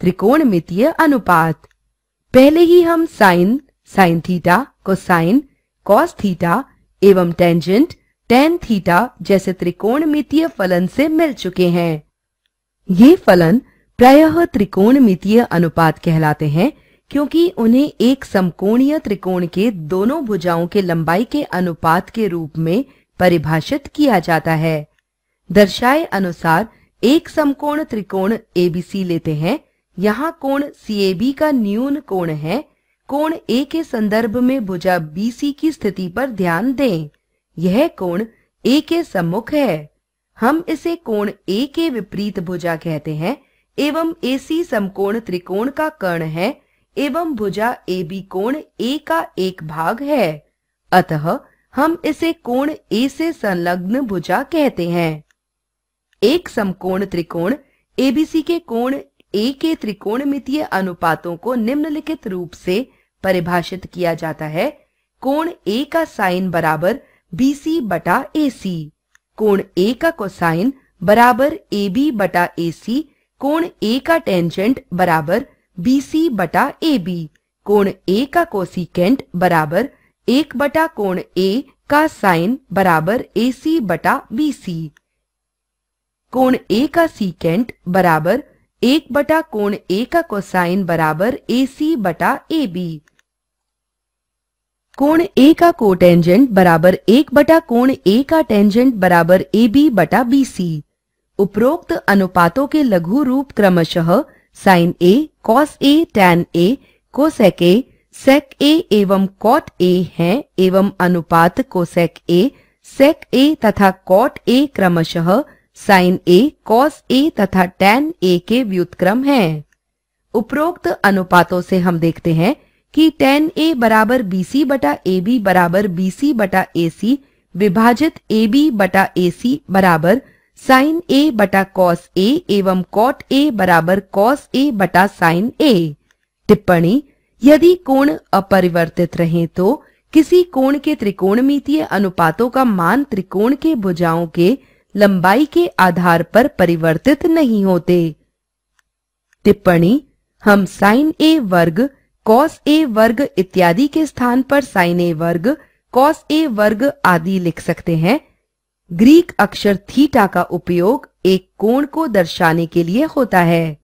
त्रिकोणमितीय अनुपात पहले ही हम sine sine theta cosine cos theta एवं टेंजेंट टेन थीटा जैसे त्रिकोणमितीय फलन से मिल चुके हैं ये फलन प्रायः त्रिकोणमितीय अनुपात कहलाते हैं क्योंकि उन्हें एक समकोणीय त्रिकोण के दोनों भुजाओं के लंबाई के अनुपात के रूप में परिभाषित किया जाता है दर्शाए अनुसार एक समकोण त्रिकोण एबीसी लेते हैं यहाँ कोण CAB का न्यून कोण है कोण A के संदर्भ में भुजा BC की स्थिति पर ध्यान दें यह कोण A के सम्मुख है हम इसे कोण A के विपरीत भुजा कहते हैं एवं AC समकोण त्रिकोण का कर्ण है एवं भुजा AB कोण A का एक भाग है अतः हम इसे कोण A से संलग्न भुजा कहते हैं एक समकोण त्रिकोण ABC के कोण ए के त्रिकोणमितीय अनुपातों को निम्नलिखित रूप से परिभाषित किया जाता है कोण ए का साइन बराबर बी सी बटा ए सी कोण ए का कोसाइन बराबर ए बी बटा ए सी कोण ए का टेंजेंट बराबर बी सी बटा ए बी कोण ए का कोसिकेंट बराबर एक बटा कोण ए का साइन बराबर ए सी बटा बी सी कोण ए का सीकेंट बराबर एक बटा कोण ए का कोसाइन बराबर ए सी बटा ए बी कोण ए का कोटेंजेंट बराबर एक बटा कोण ए का टेंजेंट बराबर ए बी बटा बी सी उपरोक्त अनुपातों के लघु रूप क्रमशः sin A cos A tan A cosec A sec A एवं कॉट ए हैं एवं अनुपात कोसेक ए सेक ए तथा कॉट ए क्रमशः साइन ए कॉस ए तथा टेन ए के व्युतक्रम हैं। उपरोक्त अनुपातों से हम देखते हैं कि टेन ए बराबर बी सी बटा ए बी बराबर बी सी बटा ए सी विभाजित ए बी बटा ए सी बराबर साइन ए बटा कॉस ए एवं कॉट ए बराबर कॉस ए बटा साइन ए टिप्पणी यदि कोण अपरिवर्तित रहे तो किसी कोण के त्रिकोणमितीय अनुपातों का मान त्रिकोण के भुजाओं के लंबाई के आधार पर परिवर्तित नहीं होते टिप्पणी हम साइन ए वर्ग कॉस ए वर्ग इत्यादि के स्थान पर साइन ए वर्ग कॉस ए वर्ग आदि लिख सकते हैं ग्रीक अक्षर थीटा का उपयोग एक कोण को दर्शाने के लिए होता है